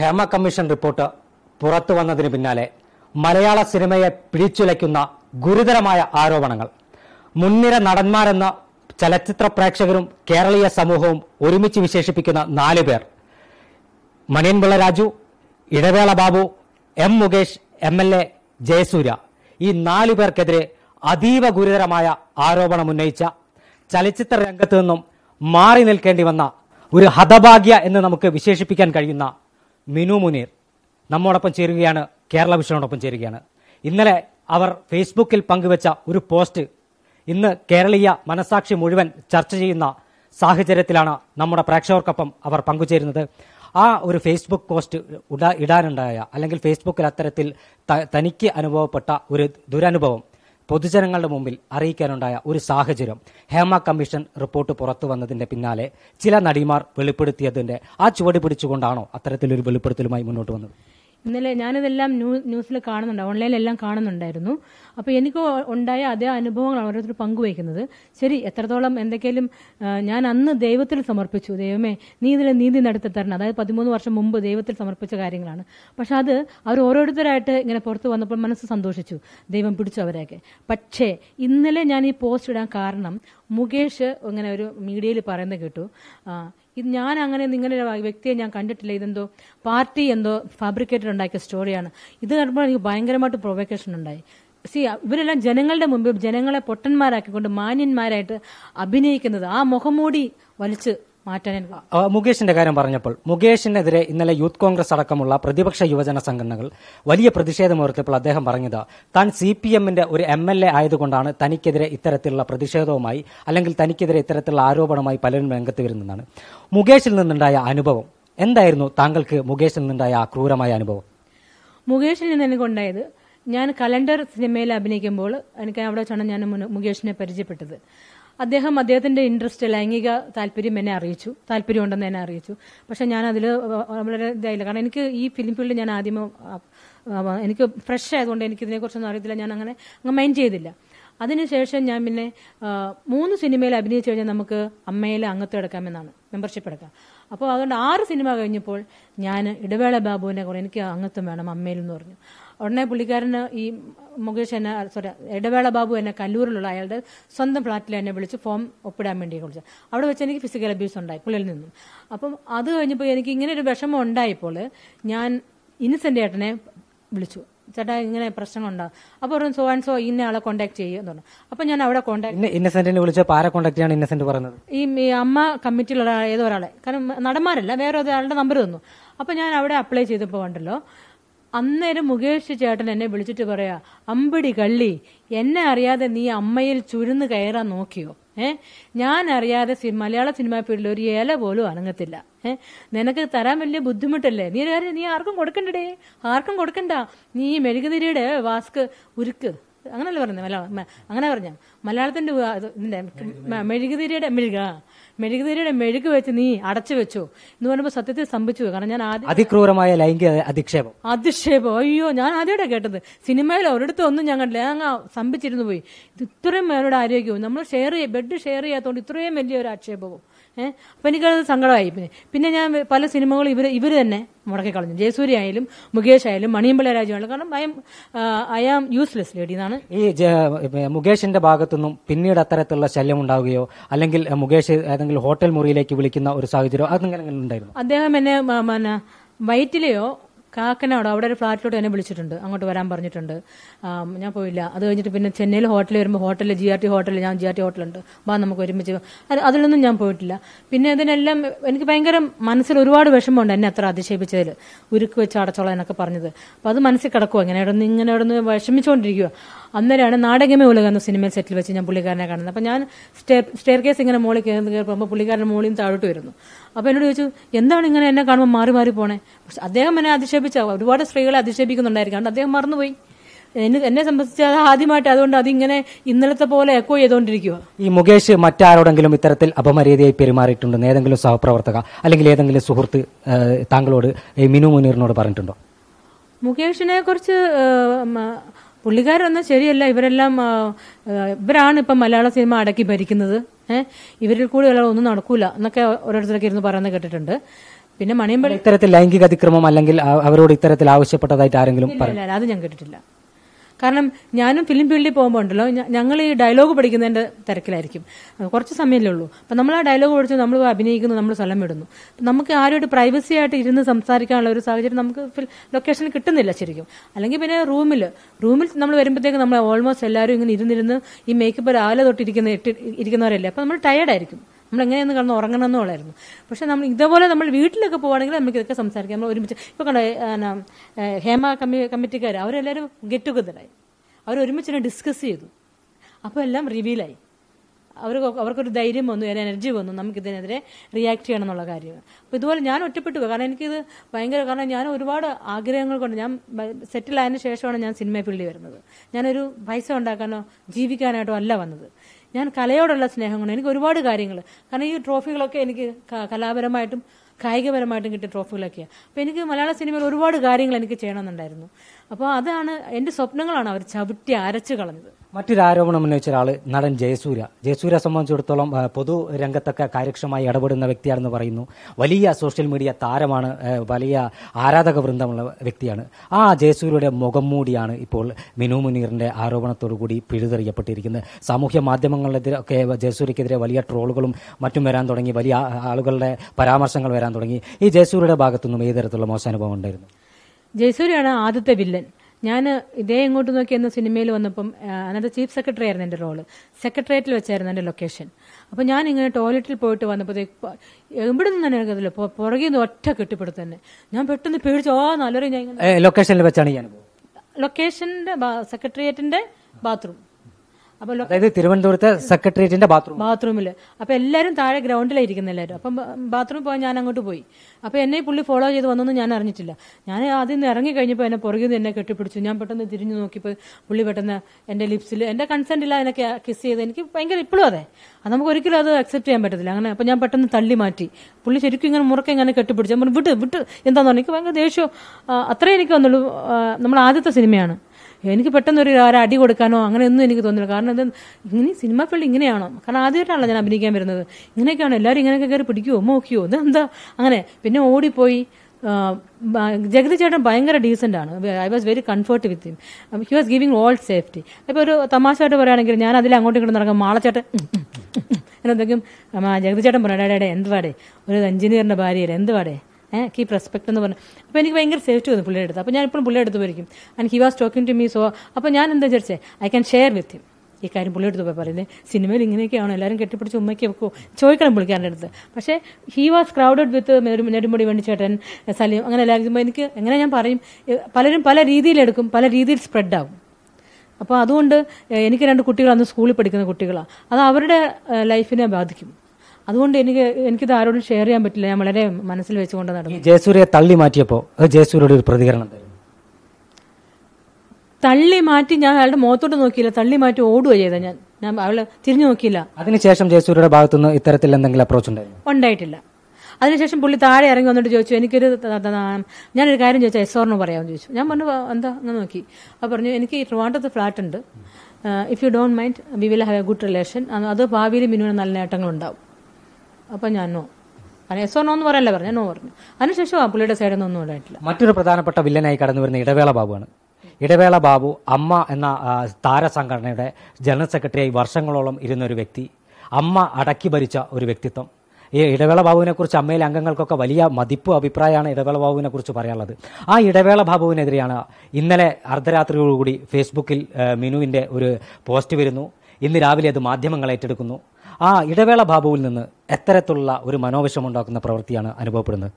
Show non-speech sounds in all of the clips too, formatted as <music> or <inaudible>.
Hema commission report പുറത്തു വന്നതിന് പിന്നാലെ മലയാള സിനിമയെ പിടിച്ചുലയ്ക്കുന്ന ഗുരുതരമായ ആരോപണങ്ങൾ മുൻനിര നടന്മാരെന്ന ചലച്ചിത്ര പ്രേക്ഷകരും കേരളീയ സമൂഹവും ഒരുമിച്ച് വിശേഷിപ്പിക്കുന്ന നാല് പേർ Maniyanpilla Raju Idavela Babu M Mukesh M L A Jayasurya ഈ നാലു പേർക്കെതിരെ അതീവ ഗുരുതരമായ ആരോപണം ഉന്നയിച്ച ചലച്ചിത്ര രംഗത്തു നിന്നും മാറി നിൽക്കേണ്ടി വന്ന ഒരു ഹതഭാഗ്യ എന്ന് നമുക്ക് വിശേഷിപ്പിക്കാൻ കഴിയുന്ന മിനു മുനീർ നമ്മോടൊപ്പം ചേരുകയാണ് കേരള വിഷനോടൊപ്പം ചേരുകയാണ് ഇന്നലെ അവർ ഫേസ്ബുക്കിൽ പങ്കുവച്ച ഒരു പോസ്റ്റ് ഇന്ന് കേരളീയ മനസാക്ഷി മുഴുവൻ ചർച്ച ചെയ്യുന്ന സാഹചര്യത്തിലാണ് നമ്മുടെ പ്രേക്ഷകർക്കൊപ്പം അവർ പങ്കുചേരുന്നത് ആ ഒരു ഫേസ്ബുക്ക് പോസ്റ്റ് ഇടാനുണ്ടായ അല്ലെങ്കിൽ ഫേസ്ബുക്കിൽ അത്തരത്തിൽ തനിക്ക് അനുഭവപ്പെട്ട ഒരു ദുരനുഭവം പൊതുജനങ്ങളുടെ മുമ്പിൽ അറിയിക്കാനുണ്ടായ ഒരു സാഹചര്യം ഹേമ കമ്മീഷൻ റിപ്പോർട്ട് പുറത്തു വന്നതിന്റെ പിന്നാലെ ചില നടിമാർ വെളിപ്പെടുത്തിയതിന്റെ ആ ചുവട് പിടിച്ചുകൊണ്ടാണോ അത്തരത്തിലൊരു വെളിപ്പെടുത്തലുമായി മുന്നോട്ട് വന്നത് ഇന്നലെ ഞാനിതെല്ലാം ന്യൂ ന്യൂസിൽ കാണുന്നുണ്ട് ഓൺലൈനിലെല്ലാം കാണുന്നുണ്ടായിരുന്നു അപ്പോൾ എനിക്ക് ഉണ്ടായ അതേ അനുഭവങ്ങളാണ് ഓരോരുത്തർ പങ്കുവയ്ക്കുന്നത് ശരി എത്രത്തോളം എന്തൊക്കെയും ഞാൻ അന്ന് ദൈവത്തിൽ സമർപ്പിച്ചു ദൈവമേ നീ ഇതിലെ നീതി നടത്തി തരണം അതായത് പതിമൂന്ന് വർഷം മുമ്പ് ദൈവത്തിൽ സമർപ്പിച്ച കാര്യങ്ങളാണ് പക്ഷെ അത് അവർ ഓരോരുത്തരായിട്ട് ഇങ്ങനെ പുറത്ത് വന്നപ്പോൾ മനസ്സ് സന്തോഷിച്ചു ദൈവം പിടിച്ചു അവരെയൊക്കെ പക്ഷേ ഇന്നലെ ഞാൻ ഈ പോസ്റ്റ് ഇടാൻ കാരണം മുകേഷ് ഇങ്ങനെ ഒരു മീഡിയയിൽ പറയുന്നത് കേട്ടു ഇത് ഞാൻ അങ്ങനെ നിങ്ങളുടെ വ്യക്തിയെ ഞാൻ കണ്ടിട്ടില്ല ഇതെന്തോ പാർട്ടി എന്തോ ഫാബ്രിക്കേറ്റഡ് ഉണ്ടാക്കിയ സ്റ്റോറിയാണ് ഇത് കണ്ടപ്പോൾ എനിക്ക് ഭയങ്കരമായിട്ട് പ്രൊവക്കേഷൻ ഉണ്ടായി സി ഇവരെല്ലാം ജനങ്ങളുടെ മുമ്പിൽ ജനങ്ങളെ പൊട്ടന്മാരാക്കിക്കൊണ്ട് മാന്യന്മാരായിട്ട് അഭിനയിക്കുന്നത് ആ മൂടി വലിച്ച് മാറ്റാൻ മുകേഷിന്റെ കാര്യം പറഞ്ഞപ്പോൾ മുകേഷിനെതിരെ ഇന്നലെ യൂത്ത് കോൺഗ്രസ് അടക്കമുള്ള പ്രതിപക്ഷ യുവജന സംഘടനകൾ വലിയ പ്രതിഷേധമുയർത്തിയപ്പോൾ അദ്ദേഹം പറഞ്ഞത് താൻ സി പി എമ്മിന്റെ ഒരു എം എൽ എ ആയതുകൊണ്ടാണ് തനിക്കെതിരെ ഇത്തരത്തിലുള്ള പ്രതിഷേധവുമായി അല്ലെങ്കിൽ തനിക്കെതിരെ ഇത്തരത്തിലുള്ള ആരോപണമായി പലരും രംഗത്ത് വരുന്നതാണ് മുകേഷിൽ നിന്നുണ്ടായ അനുഭവം എന്തായിരുന്നു താങ്കൾക്ക് മുകേഷിൽ നിന്നുണ്ടായ ആ ക്രൂരമായ അനുഭവം മുകേഷിൽ നിന്ന് എനിക്കുണ്ടായത് ഞാൻ കലണ്ടർ സിനിമയിൽ അഭിനയിക്കുമ്പോൾ എനിക്ക് അവിടെ വെച്ചാണ് ഞാൻ മുകേഷിനെ പരിചയപ്പെട്ടത് അദ്ദേഹം അദ്ദേഹത്തിന്റെ ഇൻട്രസ്റ്റ് ലൈംഗിക താല്പര്യം എന്നെ അറിയിച്ചു താല്പര്യമുണ്ടെന്ന് എന്നെ അറിയിച്ചു പക്ഷെ ഞാൻ അതിൽ വളരെ ഇതായില്ല കാരണം എനിക്ക് ഈ ഫിലിം ഫീൽഡ് ഞാൻ ആദ്യം എനിക്ക് ഫ്രഷ് ആയതുകൊണ്ട് എനിക്ക് ഇതിനെക്കുറിച്ചൊന്നും അറിയത്തില്ല ഞാൻ അങ്ങനെ അങ്ങ് മൈൻഡ് ചെയ്തില്ല അതിനുശേഷം ഞാൻ പിന്നെ മൂന്ന് സിനിമയിൽ അഭിനയിച്ചു കഴിഞ്ഞാൽ നമുക്ക് അമ്മയിലെ അംഗത്വം എടുക്കാമെന്നാണ് മെമ്പർഷിപ്പ് എടുക്കാം അപ്പോൾ അതുകൊണ്ട് ആറ് സിനിമ കഴിഞ്ഞപ്പോൾ ഞാൻ ഇടവേള ബാബുവിനെ കുറേ എനിക്ക് അംഗത്വം വേണം അമ്മയിൽ എന്ന് പറഞ്ഞു ഉടനെ പുള്ളിക്കാരന് ഈ മുകേഷ് എന്നെ സോറി ഇടവേള ബാബു എന്നെ കല്ലൂരിലുള്ള അയാളുടെ സ്വന്തം ഫ്ലാറ്റിൽ എന്നെ വിളിച്ച് ഫോം ഒപ്പിടാൻ വേണ്ടി വിളിച്ചു അവിടെ വെച്ച് എനിക്ക് ഫിസിക്കൽ അബ്യൂസ് ഉണ്ടായി പുള്ളിയിൽ നിന്നും അപ്പം അത് കഴിഞ്ഞപ്പോൾ എനിക്ക് ഇങ്ങനെ ഒരു വിഷമം ഉണ്ടായപ്പോൾ ഞാൻ ഇന്നസെൻ്റ് ഏട്ടനെ വിളിച്ചു ചേട്ടാ ഇങ്ങനെ പ്രശ്നങ്ങളുണ്ടാകും അപ്പോൾ പറഞ്ഞു സോ ആൻഡ് സോ ഇന്ന ആളെ കോൺടാക്ട് ചെയ്യുമെന്ന് പറഞ്ഞു അപ്പോൾ ഞാൻ അവിടെ കോൺടാക്ട് ഇന്നസെന്റിനെ വിളിച്ചപ്പോൾ ആരെ കോൺടാക്ട് ചെയ്യാണ് ഇന്നസെന്റ് പറഞ്ഞത് ഈ അമ്മ കമ്മിറ്റിയിലുള്ള ഏതോ ഒരാളെ കാരണം നടന്മാരല്ല വേറെ ഒരാളുടെ നമ്പർ തന്നു അപ്പോൾ ഞാൻ അവിടെ അപ്ലൈ ചെയ്തപ്പോൾ ഉണ്ടല്ലോ അന്നേരം മുകേഷ് ചേട്ടൻ എന്നെ വിളിച്ചിട്ട് പറയാ അമ്പിടി കള്ളി എന്നെ അറിയാതെ നീ അമ്മയിൽ ചുരുന്ന് കയറാൻ നോക്കിയോ ഏഹ് ഞാൻ അറിയാതെ മലയാള സിനിമാ ഫീൽഡിൽ ഒരു ഇല പോലും അനങ്ങത്തില്ല ഏഹ് നിനക്ക് തരാൻ വലിയ ബുദ്ധിമുട്ടല്ലേ നീ കാര്യം നീ ആർക്കും കൊടുക്കണ്ടേ ആർക്കും കൊടുക്കണ്ട നീ മെഴുകുതിരിയുടെ വാസ്ക് ഉരുക്ക് അങ്ങനല്ലേ പറഞ്ഞത് മലയാളം അങ്ങനെ പറഞ്ഞ മലയാളത്തിന്റെ മെഴുകുതിരിയുടെ മെഴുക മെഴുകുതിരിയുടെ മെഴുക് വെച്ച് നീ അടച്ചു വെച്ചോ എന്ന് പറയുമ്പോൾ സത്യത്തെ സംഭവിച്ചു കാരണം ഞാൻ ആദ്യം അതിക്രൂരമായ ലൈംഗിക അധിക്ഷേപം അധിക്ഷേപം അയ്യോ ഞാൻ ആദ്യമായിട്ടാണ് കേട്ടത് സിനിമയിൽ ഒരിടത്തും ഒന്നും ഞാൻ കണ്ടില്ല അങ്ങ് സംഭിച്ചിരുന്നു പോയി ഇത് ഇത്രയും പേരുടെ ആരോഗ്യവും നമ്മൾ ഷെയർ ചെയ്യ ബെഡ് ഷെയർ ചെയ്യാത്തതുകൊണ്ട് ഇത്രയും വലിയൊരു ആക്ഷേപവും ഏഹ് അപ്പം എനിക്കത് സങ്കടമായി പിന്നെ പിന്നെ ഞാൻ പല സിനിമകളും ഇവർ ഇവർ തന്നെ മുടക്കിക്കളഞ്ഞു ജയസൂര്യ ആയാലും മുകേഷ് ആയാലും മണിയമ്പല രാജുവാണ് കാരണം I'm I am useless lady എന്നാണ് ഈ മുകേഷിന്റെ ഭാഗത്തുനിന്നും പിന്നീട് അത്തരത്തിലുള്ള ശല്യം ഉണ്ടാവുകയോ അല്ലെങ്കിൽ മുകേഷ് ഏതെങ്കിലും ഹോട്ടൽ മുറിയിലേക്ക് വിളിക്കുന്ന ഒരു സാഹചര്യം അതെങ്ങനെ ഉണ്ടായിരുന്നു അദ്ദേഹം എന്നെ വയറ്റിലെയോ കാക്കനോട് അവിടെ ഒരു ഫ്ലാറ്റിലോട്ട് എന്നെ വിളിച്ചിട്ടുണ്ട് അങ്ങോട്ട് വരാൻ പറഞ്ഞിട്ടുണ്ട് ഞാൻ പോയില്ല അത് കഴിഞ്ഞിട്ട് പിന്നെ ചെന്നൈയിൽ ഹോട്ടലിൽ വരുമ്പോൾ ഹോട്ടലിൽ ജി ആർ ടി ഹോട്ടലിൽ ഞാൻ ജി ആർ ടി ഹോട്ടലുണ്ട് വാ നമുക്ക് ഒരുമിച്ച് അതിലൊന്നും ഞാൻ പോയിട്ടില്ല പിന്നെ അതിനെല്ലാം എനിക്ക് ഭയങ്കര മനസ്സിൽ ഒരുപാട് വിഷമമുണ്ട് എന്നെ അത്ര അതിശയിപ്പിച്ചതിൽ ഉരുക്ക് വെച്ച് അടച്ചോളാം എന്നൊക്കെ പറഞ്ഞത് അപ്പം അത് മനസ്സിൽ കിടക്കും ഇങ്ങനെ ഇവിടെ നിന്ന് ഇങ്ങനെ ഇവിടെ നിന്ന് വിഷമിച്ചുകൊണ്ടിരിക്കുക അന്നേരമാണ് നാടകമേ ഉലക എന്ന സിനിമയിൽ സെറ്റിൽ വെച്ച് ഞാൻ പുള്ളിക്കാരനെ കാണുന്നത് അപ്പം ഞാൻ സ്റ്റേ സ്റ്റെയർ കേസ് ഇങ്ങനെ മോളിൽ കയറുമ്പോൾ പുള്ളിക്കാരൻ്റെ മോളിൽ നിന്ന് താഴോട്ട് വരുന്നു അപ്പോൾ എന്നോട് ചോദിച്ചു എന്താണ് ഇങ്ങനെ എന്നെ കാണുമ്പോൾ മാറി മാറി പോണേ പക്ഷെ അദ്ദേഹം എന്നെ അതിശയ അധിക്ഷേപിച്ച ഒരുപാട് സ്ത്രീകളെ അധിക്ഷേപിക്കുന്നുണ്ടായിരിക്കും അതുകൊണ്ട് അദ്ദേഹം മറന്നുപോയി എന്നെ സംബന്ധിച്ച് അത് ആദ്യമായിട്ട് അതുകൊണ്ട് അതിങ്ങനെ ഇന്നലത്തെ പോലെ എക്കോ ചെയ്തോണ്ടിരിക്കുക ഈ മുകേഷ് മറ്റാരോടെങ്കിലും ഇത്തരത്തിൽ അപമര്യാദയായി പെരുമാറിയിട്ടുണ്ടോ ഏതെങ്കിലും സഹപ്രവർത്തക അല്ലെങ്കിൽ ഏതെങ്കിലും സുഹൃത്ത് താങ്കളോട് മിനു മുനീറിനോട് പറഞ്ഞിട്ടുണ്ടോ മുകേഷിനെ കുറിച്ച് പുള്ളിക്കാരൊന്നും ശരിയല്ല ഇവരെല്ലാം ഇവരാണ് ഇപ്പം മലയാള സിനിമ അടക്കി ഭരിക്കുന്നത് ഇവരിൽ കൂടെയുള്ള ഒന്നും നടക്കൂല എന്നൊക്കെ ഓരോരുത്തരൊക്കെ ഇരുന്ന് പറയുന്നത് കേട്ടിട്ടുണ്ട് പിന്നെ മണിയമ്പഴം ഇത്തരത്തിൽ ലൈംഗിക അതിക്രമം അല്ലെങ്കിൽ അവരോട് ഇത്തരത്തിൽ ആവശ്യപ്പെട്ടതായിട്ട് ആരെങ്കിലും പറഞ്ഞു അത് ഞാൻ കേട്ടിട്ടില്ല കാരണം ഞാനും ഫിലിം ഫീൽഡിൽ പോകുമ്പോൾ ഉണ്ടല്ലോ ഞങ്ങൾ ഈ ഡയലോഗ് പഠിക്കുന്നതിന്റെ തിരക്കിലായിരിക്കും കുറച്ച് സമയമല്ലേ ഉള്ളൂ അപ്പം നമ്മൾ ആ ഡയലോഗ് പഠിച്ചു നമ്മൾ അഭിനയിക്കുന്നു നമ്മൾ സ്ഥലം വിടുന്നു നമുക്ക് ആരുമായിട്ട് പ്രൈവസി ആയിട്ട് ഇരുന്ന് സംസാരിക്കാനുള്ള ഒരു സാഹചര്യം നമുക്ക് ലൊക്കേഷനിൽ കിട്ടുന്നില്ല ശരിക്കും അല്ലെങ്കിൽ പിന്നെ റൂമിൽ റൂമിൽ നമ്മൾ വരുമ്പോഴത്തേക്ക് നമ്മൾ ഓൾമോസ്റ്റ് എല്ലാവരും ഇങ്ങനെ ഇരുന്നിരുന്ന് ഈ മേക്കപ്പ് രാവിലെ തൊട്ടിരിക്കുന്ന ഇരിക്കുന്നവരല്ലേ അപ്പം നമ്മൾ ടയർഡായിരിക്കും നമ്മൾ എങ്ങനെയൊന്നും കിടന്ന് ഉറങ്ങണമെന്നുള്ളായിരുന്നു പക്ഷെ നമ്മൾ ഇതേപോലെ നമ്മൾ വീട്ടിലൊക്കെ പോവുകയാണെങ്കിൽ നമുക്ക് ഇതൊക്കെ സംസാരിക്കാം നമ്മൾ ഒരുമിച്ച് ഇപ്പോൾ കണ്ട ഹേമ കമ്മി കമ്മിറ്റിക്കാർ അവരെല്ലാവരും ഗെറ്റ് ടുഗതറായി അവർ ഒരുമിച്ച് ഡിസ്കസ് ചെയ്തു അപ്പോൾ എല്ലാം റിവീലായി അവർക്ക് അവർക്കൊരു ധൈര്യം വന്നു ഒരു എനർജി വന്നു നമുക്കിതിനെതിരെ റിയാക്ട് ചെയ്യണം എന്നുള്ള കാര്യം അപ്പോൾ ഇതുപോലെ ഞാൻ ഒറ്റപ്പെട്ടു കാരണം എനിക്കിത് ഭയങ്കര കാരണം ഞാൻ ഒരുപാട് ആഗ്രഹങ്ങൾ കൊണ്ട് ഞാൻ സെറ്റിൽ ആയതിനു ശേഷമാണ് ഞാൻ സിനിമ ഫീൽഡിൽ വരുന്നത് ഞാനൊരു പൈസ ഉണ്ടാക്കാനോ ജീവിക്കാനായിട്ടോ അല്ല വന്നത് ഞാൻ കലയോടുള്ള സ്നേഹം കൊണ്ട് എനിക്ക് ഒരുപാട് കാര്യങ്ങൾ കാരണം ഈ ട്രോഫികളൊക്കെ എനിക്ക് കലാപരമായിട്ടും കായികപരമായിട്ടും കിട്ടിയ ട്രോഫികളൊക്കെയാണ് അപ്പോൾ എനിക്ക് മലയാള സിനിമയിൽ ഒരുപാട് കാര്യങ്ങൾ എനിക്ക് ചെയ്യണമെന്നുണ്ടായിരുന്നു അപ്പോൾ അതാണ് എൻ്റെ സ്വപ്നങ്ങളാണ് അവർ ചവിട്ടി അരച്ചു കളഞ്ഞത് മറ്റൊരു ആരോപണം ഉന്നയിച്ച ഒരാൾ നടൻ ജയസൂര്യ ജയസൂര്യ സംബന്ധിച്ചിടത്തോളം പൊതു രംഗത്തൊക്കെ കാര്യക്ഷമമായി ഇടപെടുന്ന വ്യക്തിയാണെന്ന് പറയുന്നു വലിയ സോഷ്യൽ മീഡിയ താരമാണ് വലിയ ആരാധക വൃന്ദമുള്ള വ്യക്തിയാണ് ആ ജയസൂര്യയുടെ മുഖം മൂടിയാണ് ഇപ്പോൾ മിനു മുനീറിന്റെ ആരോപണത്തോടു കൂടി പിഴുതെറിയപ്പെട്ടിരിക്കുന്നത് സാമൂഹ്യ മാധ്യമങ്ങളിലെതിരൊക്കെ ജയസൂര്യക്കെതിരെ വലിയ ട്രോളുകളും മറ്റും വരാൻ തുടങ്ങി വലിയ ആളുകളുടെ പരാമർശങ്ങൾ വരാൻ തുടങ്ങി ഈ ജയസൂര്യയുടെ ഭാഗത്തുനിന്നും ഏതു തരത്തിലുള്ള മോശാനുഭവം ഉണ്ടായിരുന്നു ജയസൂര്യയാണ് ആദ്യത്തെ വില്ലൻ ഞാൻ ഇതേ ഇങ്ങോട്ട് നോക്കി എന്ന സിനിമയിൽ വന്നപ്പം അന്നത്തെ ചീഫ് സെക്രട്ടറി ആയിരുന്നു എൻ്റെ റോള് സെക്രട്ടേറിയറ്റിൽ വെച്ചായിരുന്നു എൻ്റെ ലൊക്കേഷൻ അപ്പോൾ ഞാൻ ഇങ്ങനെ ടോയ്ലറ്റിൽ പോയിട്ട് വന്നപ്പോഴത്തേക്ക് ഇവിടെ നിന്ന് തന്നെ എനിക്കതില്ല പുറകിൽ നിന്ന് ഒറ്റ കെട്ടിപ്പിടുത്ത് തന്നെ ഞാൻ പെട്ടെന്ന് പേടിച്ച് ഓ നല്ലൊരു ഞാൻ ലൊക്കേഷനിൽ വെച്ചാണ് ഞാൻ ലൊക്കേഷൻ്റെ സെക്രട്ടേറിയറ്റിൻ്റെ ബാത്റൂം അപ്പൊ അതായത് തിരുവനന്തപുരത്തെ സെക്രട്ടേറിയറ്റിന്റെ ബാത്റൂം ബാത്റൂമില് അപ്പൊ എല്ലാരും താഴെ ഗ്രൗണ്ടിലാണ് ഇരിക്കുന്ന എല്ലാവരും അപ്പം ബാത്റൂമിൽ പോകാൻ ഞാൻ അങ്ങോട്ട് പോയി അപ്പൊ എന്നെ പുള്ളി ഫോളോ ചെയ്ത് വന്നൊന്നും ഞാൻ അറിഞ്ഞിട്ടില്ല ഞാൻ ആദ്യം നിന്ന് ഇറങ്ങി കഴിഞ്ഞപ്പോൾ എന്നെ പുറകിൽ നിന്ന് എന്നെ കെട്ടിപ്പിടിച്ചു ഞാൻ പെട്ടെന്ന് തിരിഞ്ഞു നോക്കിയപ്പോൾ പുള്ളി പെട്ടെന്ന് എന്റെ ലിപ്സിൽ എന്റെ കൺസെന്റ് ഇല്ല എന്നെ കിസ് ചെയ്ത് എനിക്ക് ഭയങ്കര ഇപ്പോഴും അതെ നമുക്ക് ഒരിക്കലും അത് അക്സെപ്റ്റ് ചെയ്യാൻ പറ്റത്തില്ല അങ്ങനെ അപ്പൊ ഞാൻ പെട്ടെന്ന് തള്ളി മാറ്റി പുള്ളി ശരിക്കും ഇങ്ങനെ മുറക്കെ ഇങ്ങനെ കെട്ടിപ്പിടിച്ചു വിട്ട് വിട്ട് എന്താന്ന് പറഞ്ഞു എനിക്ക് ഭയങ്കര ദേഷ്യം അത്രേ എനിക്ക് വന്നുള്ളൂ നമ്മൾ ആദ്യത്തെ സിനിമയാണ് എനിക്ക് പെട്ടെന്ന് ഒരു അടി കൊടുക്കാനോ അങ്ങനെയൊന്നും എനിക്ക് തോന്നില്ല കാരണം ഇത് ഇങ്ങനെ സിനിമ ഫീൽഡ് ഇങ്ങനെയാണോ കാരണം ആദ്യമായിട്ടാണല്ലോ ഞാൻ അഭിനയിക്കാൻ വരുന്നത് ഇങ്ങനെയൊക്കെയാണോ എല്ലാവരും ഇങ്ങനെയൊക്കെ കയറി പിടിക്കുമോ നോക്കിയോ ഇത് എന്താ അങ്ങനെ പിന്നെ ഓടിപ്പോയി ജഗതി ചേട്ടൻ ഭയങ്കര ഡീസൻ്റ് ആണ് I was very comfort with him he was giving all safety അപ്പോൾ ഒരു തമാശയായിട്ട് പറയുകയാണെങ്കിൽ ഞാൻ അതിൽ അങ്ങോട്ടും ഇങ്ങോട്ടും നടക്കും മാളച്ചേട്ടൻ എന്നെന്തെങ്കിലും ജഗതി ചേട്ടൻ പറയാം എന്ത് പാടേ ഒരു എഞ്ചിനീയറിൻ്റെ ഭാര്യയല്ലേ എന്ത് പാടേ കീപ് റെസ്പെക്ട് എന്ന് പറഞ്ഞു അപ്പോൾ എനിക്ക് ഭയങ്കര സേഫ്റ്റി വന്നു പുള്ളിയുടെ അടുത്ത് അപ്പോൾ ഞാൻ ഇപ്പോൾ പുള്ളിയുടെ അടുത്ത് പോയിരിക്കും and he was talking to me so അപ്പോൾ ഞാൻ എന്താ വിചാരിച്ചേ I can share with him ഈ കാര്യം പുള്ളിയെടുത്ത് പോയി പറയുന്നത് സിനിമയിൽ ഇങ്ങനെയൊക്കെയാണോ എല്ലാവരും കെട്ടിപ്പിടിച്ച് ഉമ്മയ്ക്ക് വെക്കുമോ ചോദിക്കണം പുള്ളിക്കാരൻ്റെ അടുത്ത് പക്ഷേ he was crowded with Nedumudi വേണ്ടിച്ചേട്ടൻ സലീം അങ്ങനെ എല്ലാവരും എനിക്ക് എങ്ങനെ ഞാൻ പറയും പലരും പല രീതിയിലെടുക്കും പല രീതിയിൽ സ്പ്രെഡാകും അപ്പോൾ അതുകൊണ്ട് എനിക്ക് രണ്ട് കുട്ടികൾ അന്ന് സ്കൂളിൽ പഠിക്കുന്ന കുട്ടികളാണ് അത് അവരുടെ ലൈഫിനെ ബാധിക്കും അതുകൊണ്ട് എനിക്ക് എനിക്കിത് ആരോടും ഷെയർ ചെയ്യാൻ പറ്റില്ല ഞാൻ വളരെ മനസ്സിൽ വെച്ചുകൊണ്ട് നടന്നു ജയസൂര്യയെ തള്ളി മാറ്റിയപ്പോൾ ജയസൂര്യയുടെ ഒരു പ്രതികരണം തള്ളി മാറ്റി ഞാൻ അയാളുടെ മുഖത്തോട്ട് നോക്കിയില്ല തള്ളി മാറ്റി ഓടുക ചെയ്ത ഞാൻ ഞാൻ അവള് തിരിഞ്ഞു നോക്കിയില്ല അതിനുശേഷം ജയസൂര്യയുടെ ഭാഗത്തുനിന്ന് ഇത്തരത്തിൽ എന്തെങ്കിലും അപ്രോച്ച് ഉണ്ടായിരുന്നു ഉണ്ടായിട്ടില്ല അതിനുശേഷം പുള്ളി താഴെ ഇറങ്ങി വന്നിട്ട് ചോദിച്ചു എനിക്കൊരു ഞാനൊരു കാര്യം എസ് എസ്ഓറിന് പറയാമെന്ന് ചോദിച്ചു ഞാൻ പറഞ്ഞു എന്താ അങ്ങനെ നോക്കി അപ്പോൾ പറഞ്ഞു എനിക്ക് ട്രിവാണ്ടത്ത് ഫ്ലാറ്റ് ഉണ്ട് if you don't mind we will have a good relation അത് ഭാവിയിൽ മിനിമം നല്ല നേട്ടങ്ങളുണ്ടാവും അപ്പൊ ഞാൻ നോ കാരണം എസ് എന്ന് പറയല്ല പറഞ്ഞു നോ പറഞ്ഞു അതിനുശേഷം ആ പുള്ളിയുടെ സൈഡിൽ നിന്നൊന്നും ഉണ്ടായിട്ടില്ല മറ്റൊരു പ്രധാനപ്പെട്ട വില്ലനായി കടന്നു വരുന്ന ഇടവേള ബാബുവാണ് ഇടവേള ബാബു അമ്മ എന്ന താരസംഘടനയുടെ ജനറൽ സെക്രട്ടറിയായി വർഷങ്ങളോളം ഇരുന്ന ഒരു വ്യക്തി അമ്മ അടക്കി ഭരിച്ച ഒരു വ്യക്തിത്വം ഈ ഇടവേള ബാബുവിനെക്കുറിച്ച് അമ്മയിലെ അംഗങ്ങൾക്കൊക്കെ വലിയ മതിപ്പ് അഭിപ്രായമാണ് ഇടവേള ബാബുവിനെക്കുറിച്ച് പറയാനുള്ളത് ആ ഇടവേള ബാബുവിനെതിരെയാണ് ഇന്നലെ അർദ്ധരാത്രിയോടുകൂടി ഫേസ്ബുക്കിൽ മിനുവിൻ്റെ ഒരു പോസ്റ്റ് വരുന്നു ഇന്ന് രാവിലെ അത് മാധ്യമങ്ങൾ ഏറ്റെടുക്കുന്നു ആ ഇടവേള ബാബുവിൽ നിന്ന് എത്തരത്തിലുള്ള ഒരു ഉണ്ടാക്കുന്ന പ്രവൃത്തിയാണ് അനുഭവപ്പെടുന്നത്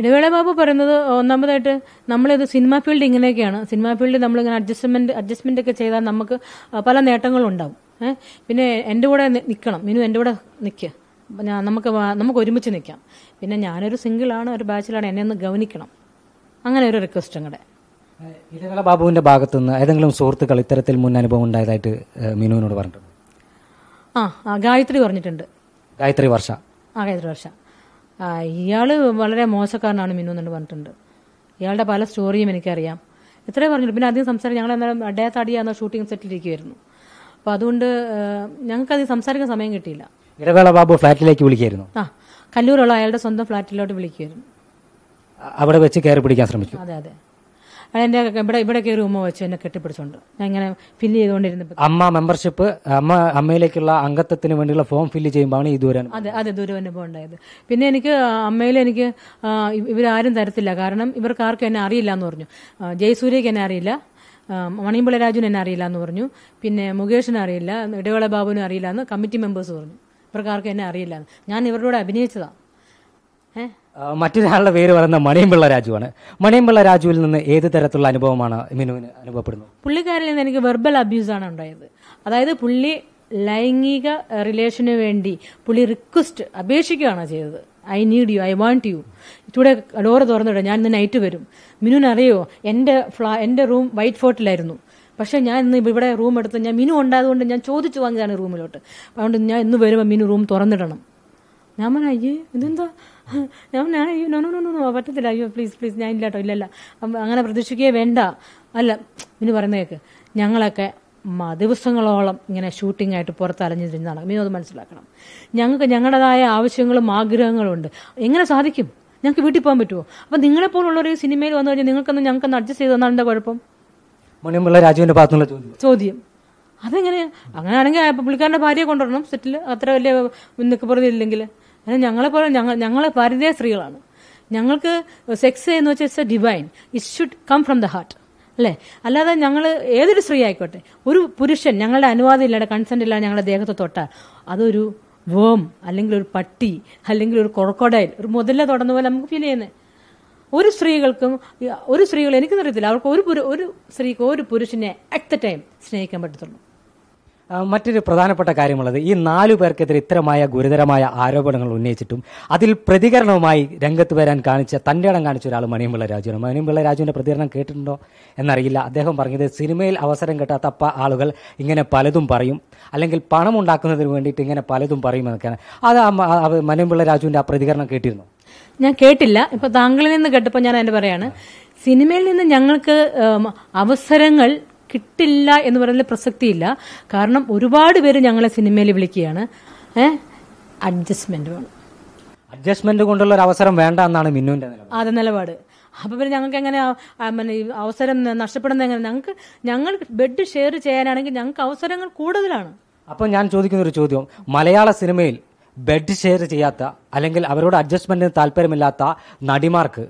ഇടവേള ബാബു പറയുന്നത് ഒന്നാമതായിട്ട് നമ്മളിത് സിനിമ ഫീൽഡ് ഇങ്ങനെയൊക്കെയാണ് സിനിമ ഫീൽഡ് നമ്മളിങ്ങനെ അഡ്ജസ്റ്റ്മെന്റ് അഡ്ജസ്റ്റ്മെന്റ് ഒക്കെ ചെയ്താൽ നമുക്ക് പല നേട്ടങ്ങളുണ്ടാവും ഏഹ് പിന്നെ എൻ്റെ കൂടെ നിൽക്കണം മിനു എൻ്റെ കൂടെ നിൽക്കുക നമുക്ക് നമുക്ക് ഒരുമിച്ച് നിൽക്കാം പിന്നെ ഞാനൊരു സിംഗിളാണ് ഒരു ബാച്ചിലാണ് എന്നെ ഒന്ന് ഗവനിക്കണം അങ്ങനെ ഒരു റിക്വസ്റ്റ് അങ്ങടെ ഇടവേള ബാബുവിന്റെ ഭാഗത്തുനിന്ന് ഏതെങ്കിലും സുഹൃത്തുക്കൾ ഇത്തരത്തിൽ മുൻ അനുഭവം ഉണ്ടായതായിട്ട് മിനുവിനോട് പറഞ്ഞിട്ടുണ്ട് ആ ഗായത്രി പറഞ്ഞിട്ടുണ്ട് ഗായത്രി വർഷ ആ ഗായത്രി വർഷ ഇയാൾ വളരെ മോശക്കാരനാണ് മിന്നു എന്നുണ്ട് പറഞ്ഞിട്ടുണ്ട് ഇയാളുടെ പല സ്റ്റോറിയും എനിക്കറിയാം ഇത്രേ പറഞ്ഞുള്ളൂ പിന്നെ അധികം സംസാരം ഞങ്ങൾ എന്നാലും അടയാത്ത അടിയാന്ന് ഷൂട്ടിംഗ് സെറ്റിലിരിക്കുമായിരുന്നു അപ്പോൾ അതുകൊണ്ട് ഞങ്ങൾക്ക് അധികം സംസാരിക്കാൻ സമയം കിട്ടിയില്ല ഇടവേള ബാബു ഫ്ലാറ്റിലേക്ക് വിളിക്കായിരുന്നു ആ കല്ലൂരുള്ള അയാളുടെ സ്വന്തം ഫ്ലാറ്റിലോട്ട് വിളിക്കുമായിരുന്നു അവിടെ വെച്ച് കയറി പിടിക്കാൻ ശ്രമിച്ചു അതെ അതെ എൻ്റെ ഇവിടെ ഇവിടെ കയറി ഉമ്മ വെച്ച് എന്നെ കെട്ടിപ്പിടിച്ചുണ്ട് ഞാൻ ഇങ്ങനെ ഫില്ല് ചെയ്തുകൊണ്ടിരുന്നത് അമ്മ മെമ്പർഷിപ്പ് അമ്മ അമ്മയിലേക്കുള്ള അംഗത്വത്തിന് വേണ്ടിയുള്ള ഫോം ഫില്ല് ചെയ്യുമ്പോഴാണ് ഈ ദൂരം അതെ അതെ ദൂരനുഭവം ഉണ്ടായത് പിന്നെ എനിക്ക് അമ്മയിൽ എനിക്ക് ഇവരാരും തരത്തില്ല കാരണം ഇവർക്ക് ആർക്കും എന്നെ അറിയില്ല എന്ന് പറഞ്ഞു ജയസൂര്യക്ക് എന്നെ അറിയില്ല മണിമ്പിള രാജുവിന് എന്നെ അറിയില്ല എന്ന് പറഞ്ഞു പിന്നെ മുകേഷിനെ അറിയില്ല ഇടവേള ബാബുവിനെ അറിയില്ല എന്ന് കമ്മിറ്റി മെമ്പേഴ്സ് പറഞ്ഞു ഇവർക്ക് ആർക്കും എന്നെ അറിയില്ല ഞാൻ ഇവരുടെ കൂടെ അഭിനയിച്ചതാണ് ഏഹ് മറ്റൊരാളുടെ പേര് പറയുന്ന മണിയമ്പിള്ള രാജുവാണ് മണിയമ്പിള്ള രാജുവിൽ നിന്ന് ഏത് തരത്തിലുള്ള അനുഭവമാണ് മിനുവിന് അനുഭവപ്പെടുന്നത് പുള്ളിക്കാരിൽ നിന്ന് എനിക്ക് വെർബൽ അബ്യൂസ് ആണ് ഉണ്ടായത് അതായത് പുള്ളി ലൈംഗിക റിലേഷന് വേണ്ടി പുള്ളി റിക്വസ്റ്റ് അപേക്ഷിക്കുകയാണ് ചെയ്തത് I need you I want you ഇവിടെ ഡോറ് തുറന്നിടും ഞാൻ ഇന്ന് നൈറ്റ് വരും അറിയോ എൻ്റെ ഫ്ലാ എൻ്റെ റൂം വൈറ്റ് ഫോർട്ടിലായിരുന്നു പക്ഷേ ഞാൻ ഇന്ന് ഇവിടെ റൂം എടുത്ത് ഞാൻ മിനു ഉണ്ടായതുകൊണ്ട് ഞാൻ ചോദിച്ചു വാങ്ങിയതാണ് റൂമിലോട്ട് അതുകൊണ്ട് ഞാൻ ഇന്ന് വരുമ്പോൾ മിനു റൂം തുറന്നിടണം ഞാൻ പറഞ്ഞു അയ്യേ ഇതെന്താ ഞാൻ ഞാൻ അയ്യോ നോ നോ നോ നോ പറ്റത്തില്ല അയ്യോ പ്ലീസ് പ്ലീസ് ഞാൻ ഇല്ല ഇല്ലല്ല അങ്ങനെ പ്രതീക്ഷിക്കുകയേ വേണ്ട അല്ല ഇനി പറയുന്ന കേൾക്ക് ഞങ്ങളൊക്കെ ദിവസങ്ങളോളം ഇങ്ങനെ ഷൂട്ടിംഗ് ആയിട്ട് പുറത്ത് അലഞ്ഞിരുന്നതാണ് മീനോ അത് മനസ്സിലാക്കണം ഞങ്ങൾക്ക് ഞങ്ങളുടേതായ ആവശ്യങ്ങളും ആഗ്രഹങ്ങളും ഉണ്ട് എങ്ങനെ സാധിക്കും ഞങ്ങൾക്ക് വീട്ടിൽ പോകാൻ പറ്റുമോ അപ്പം ഒരു സിനിമയിൽ വന്നു കഴിഞ്ഞാൽ നിങ്ങൾക്കൊന്നും ഞങ്ങൾക്കൊന്ന് അഡ്ജസ്റ്റ് ചെയ്ത് തന്നാൽ എന്താ കുഴപ്പം മണിയമ്പിള്ള രാജുവിന്റെ ഭാഗത്തുള്ള ചോദ്യം ചോദ്യം അങ്ങനെ അങ്ങനെയാണെങ്കിൽ പുള്ളിക്കാരൻ്റെ ഭാര്യയെ കൊണ്ടുവരണം സെറ്റിൽ അത്ര വലിയ നിൽക്കപ്പുറതില്ലെങ്കിൽ കാരണം ഞങ്ങളെപ്പോലെ ഞങ്ങൾ ഞങ്ങളെ ഭാരതീയ സ്ത്രീകളാണ് ഞങ്ങൾക്ക് സെക്സ് എന്ന് വെച്ചാൽ it's a divine it should come from the heart അല്ലേ അല്ലാതെ ഞങ്ങൾ ഏതൊരു സ്ത്രീ ആയിക്കോട്ടെ ഒരു പുരുഷൻ ഞങ്ങളുടെ അനുവാദം ഇല്ലാതെ കൺസെൻ്റ് ഇല്ലാതെ ഞങ്ങളുടെ ദേഹത്ത് തൊട്ടാൽ അതൊരു വേം അല്ലെങ്കിൽ ഒരു പട്ടി അല്ലെങ്കിൽ ഒരു കൊറക്കൊടയിൽ ഒരു മുതല തുടർന്ന പോലെ നമുക്ക് ഫീൽ ചെയ്യുന്നത് ഒരു സ്ത്രീകൾക്കും ഒരു സ്ത്രീകൾ എനിക്കൊന്നും അറിയത്തില്ല അവർക്ക് ഒരു ഒരു സ്ത്രീക്ക് ഒരു പുരുഷനെ അറ്റ് ദ ടൈം സ്നേഹിക്കാൻ പറ്റത്തുള്ളൂ മറ്റൊരു പ്രധാനപ്പെട്ട കാര്യമുള്ളത് ഈ നാലു പേർക്കെതിരെ ഇത്തരമായ ഗുരുതരമായ ആരോപണങ്ങൾ ഉന്നയിച്ചിട്ടും അതിൽ പ്രതികരണവുമായി രംഗത്ത് വരാൻ കാണിച്ച തൻ്റെ ഇടം കാണിച്ച ഒരാൾ മണിയമ്പിള്ള രാജുവാണ് മണിയമ്പിള്ള രാജുവിൻ്റെ പ്രതികരണം കേട്ടിട്ടുണ്ടോ എന്നറിയില്ല അദ്ദേഹം പറഞ്ഞത് സിനിമയിൽ അവസരം കിട്ടാത്ത ആളുകൾ ഇങ്ങനെ പലതും പറയും അല്ലെങ്കിൽ പണം ഉണ്ടാക്കുന്നതിന് വേണ്ടിയിട്ട് ഇങ്ങനെ പലതും പറയും എന്നൊക്കെയാണ് അത് മണിയമ്പിള്ള രാജുവിൻ്റെ ആ പ്രതികരണം കേട്ടിരുന്നു ഞാൻ കേട്ടില്ല ഇപ്പൊ താങ്കളിൽ നിന്ന് കേട്ടപ്പോൾ ഞാൻ അതിന്റെ പറയാണ് സിനിമയിൽ നിന്ന് ഞങ്ങൾക്ക് അവസരങ്ങൾ കിട്ടില്ല എന്ന് പറയുന്നതിൽ പ്രസക്തിയില്ല കാരണം ഒരുപാട് പേര് ഞങ്ങളെ സിനിമയിൽ വിളിക്കുകയാണ് അഡ്ജസ്റ്റ്മെന്റ് വേണം അഡ്ജസ്റ്റ്മെന്റ് കൊണ്ടുള്ള ഒരു അവസരം വേണ്ട എന്നാണ് മിന്നുവിന്റെ അതെ നിലപാട് അപ്പോൾ പിന്നെ ഞങ്ങൾക്ക് എങ്ങനെ അവസരം നഷ്ടപ്പെടുന്നത് എങ്ങനെ ഞങ്ങൾക്ക് ഞങ്ങൾ ബെഡ് ഷെയർ ചെയ്യാനാണെങ്കിൽ ഞങ്ങൾക്ക് അവസരങ്ങൾ കൂടുതലാണ് അപ്പോൾ ഞാൻ ചോദിക്കുന്ന ഒരു ചോദ്യം മലയാള സിനിമയിൽ ബെഡ് ഷെയർ ചെയ്യാത്ത അല്ലെങ്കിൽ അവരോട് അഡ്ജസ്റ്റ്മെന്റിന് താല്പര്യമില്ലാത്ത നടിമാർക്ക്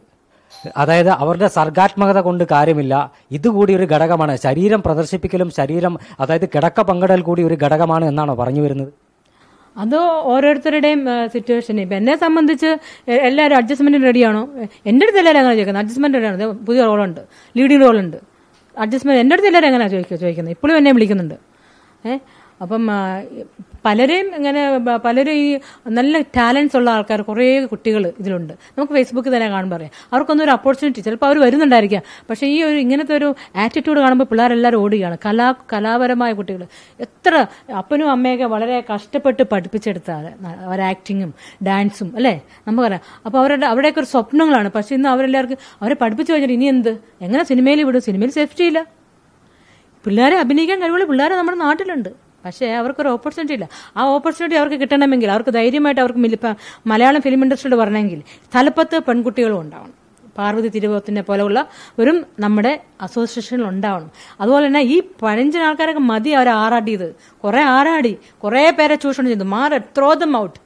അതായത് അവരുടെ സർഗാത്മകത കൊണ്ട് കാര്യമില്ല ഇതുകൂടി ഒരു ഘടകമാണ് ശരീരം പ്രദർശിപ്പിക്കലും ശരീരം അതായത് കിടക്ക പങ്കിടൽ കൂടി ഒരു ഘടകമാണ് എന്നാണോ പറഞ്ഞു വരുന്നത് അത് ഓരോരുത്തരുടെയും സിറ്റുവേഷൻ ഇപ്പം എന്നെ സംബന്ധിച്ച് എല്ലാവരും അഡ്ജസ്റ്റ്മെന്റ് റെഡിയാണോ എൻ്റെ അടുത്ത് എല്ലാവരും അങ്ങനെ ചോദിക്കുന്നത് അഡ്ജസ്റ്റ്മെന്റ് റെഡിയാണ് പുതിയ റോളുണ്ട് ലീഡിംഗ് റോളുണ്ട് അഡ്ജസ്റ്റ്മെന്റ് എൻ്റെ അടുത്ത് എല്ലാവരും അങ്ങനെ ചോദിക്കുക ചോദിക്കുന്നത് ഇപ്പോഴും എന്നെ വിളിക്കുന്നുണ്ട് ഏഹ് അപ്പം പലരെയും ഇങ്ങനെ പലരും ഈ നല്ല ടാലൻസ് ഉള്ള ആൾക്കാർ കുറേ കുട്ടികൾ ഇതിലുണ്ട് നമുക്ക് ഫേസ്ബുക്കിൽ തന്നെ കാണുമ്പോൾ പറയാം അവർക്കൊന്നും ഒരു ഓപ്പർച്യൂണിറ്റി ചിലപ്പോൾ അവർ വരുന്നുണ്ടായിരിക്കാം പക്ഷേ ഈ ഒരു ഇങ്ങനത്തെ ഒരു ആറ്റിറ്റ്യൂഡ് കാണുമ്പോൾ പിള്ളേരെല്ലാവരും ഓടുകയാണ് കലാ കലാപരമായ കുട്ടികൾ എത്ര അപ്പനും അമ്മയൊക്കെ വളരെ കഷ്ടപ്പെട്ട് പഠിപ്പിച്ചെടുത്ത അവർ ആക്ടിങ്ങും ഡാൻസും അല്ലേ നമുക്കറിയാം അപ്പോൾ അവരുടെ അവിടെയൊക്കെ ഒരു സ്വപ്നങ്ങളാണ് പക്ഷേ ഇന്ന് അവരെല്ലാവർക്കും അവരെ പഠിപ്പിച്ചു കഴിഞ്ഞാൽ ഇനി എന്ത് എങ്ങനെ സിനിമയിൽ വിടും സിനിമയിൽ സേഫ്റ്റി ഇല്ല പിള്ളേരെ അഭിനയിക്കാൻ കഴിവുള്ള പിള്ളേരെ നമ്മുടെ നാട്ടിലുണ്ട് പക്ഷേ അവർക്കൊരു ഓപ്പർച്യൂണിറ്റി ഇല്ല ആ ഓപ്പർച്യൂണിറ്റി അവർക്ക് കിട്ടണമെങ്കിൽ അവർക്ക് ധൈര്യമായിട്ട് അവർക്ക് മലയാളം ഫിലിം ഇൻഡസ്ട്രിയിൽ പറഞ്ഞെങ്കിൽ തലപ്പത്ത് പെൺകുട്ടികളും ഉണ്ടാവണം പാർവതി തിരുവോത്തിനെ പോലെയുള്ള ഒരു നമ്മുടെ അസോസിയേഷനിൽ ഉണ്ടാവണം അതുപോലെ തന്നെ ഈ പഴഞ്ചൻ ആൾക്കാരൊക്കെ മതി അവർ ഇത് കുറേ ആറാടി കുറേ പേരെ ചൂഷണം ചെയ്തു മാർ throw them out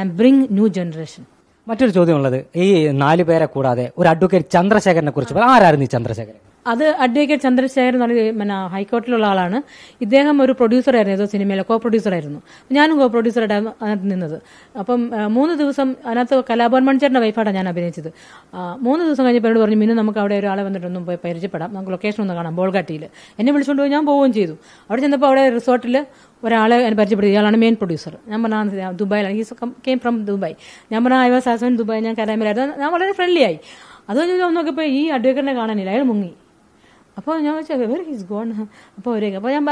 and bring new generation മറ്റൊരു ചോദ്യമുള്ളത് ഈ നാല് പേരെ കൂടാതെ ഒരു അഡ്വക്കേറ്റ് ചന്ദ്രശേഖരനെ കുറിച്ച് ആരായിരുന്നു ഈ ചന്ദ്രശേഖരൻ അത് അഡ്വക്കേറ്റ് ചന്ദ്രശേഖർ എന്ന് പറഞ്ഞ പിന്നെ ഹൈക്കോർട്ടിലുള്ള ആളാണ് ഇദ്ദേഹം ഒരു ആയിരുന്നു ഏതോ സിനിമയിലെ കോ ആയിരുന്നു ഞാനും കോ പ്രൊഡ്യൂസറായിട്ടാണ് അതിനകത്ത് നിന്നത് അപ്പം മൂന്ന് ദിവസം അതിനകത്ത് കലാഭവൻ മണിച്ചേട്ടൻ്റെ വൈഫായിട്ടാണ് ഞാൻ അഭിനയിച്ചത് മൂന്ന് ദിവസം കഴിഞ്ഞപ്പോൾ എന്നോട് പറഞ്ഞു മിന്നു നമുക്ക് അവിടെ ഒരാളെ വന്നിട്ടൊന്നും പോയി പരിചയപ്പെടാം നമുക്ക് ലൊക്കേഷൻ ഒന്ന് കാണാം ബോൾഗാട്ടിയിൽ എന്നെ വിളിച്ചുകൊണ്ട് പോയി ഞാൻ പോവുകയും ചെയ്തു അവിടെ ചെന്നപ്പോൾ അവിടെ റിസോർട്ടിൽ ഒരാളെ പരിചയപ്പെടുത്തി ഇയാളാണ് മെയിൻ പ്രൊഡ്യൂസർ ഞാൻ പറഞ്ഞാൽ ദുബായിലാണ് ഹീസ് കെയിം ഫ്രം ദുബായ് ഞാൻ പറഞ്ഞ ഐ വാസ് ആസ് ദുബായ് ഞാൻ കരാമിലായിരുന്നു ഞാൻ വളരെ ഫ്രണ്ട്ലി ആയി അത് നോക്കിയപ്പോൾ ഈ അഡ്വക്കേറ്റിനെ കാണാനില്ല അയാൾ മുങ്ങി അപ്പോൾ ഞാൻ വെച്ചാൽ വെർ ഹിസ് ഗോൺ അപ്പോൾ ഒരു അപ്പോൾ ഞാൻ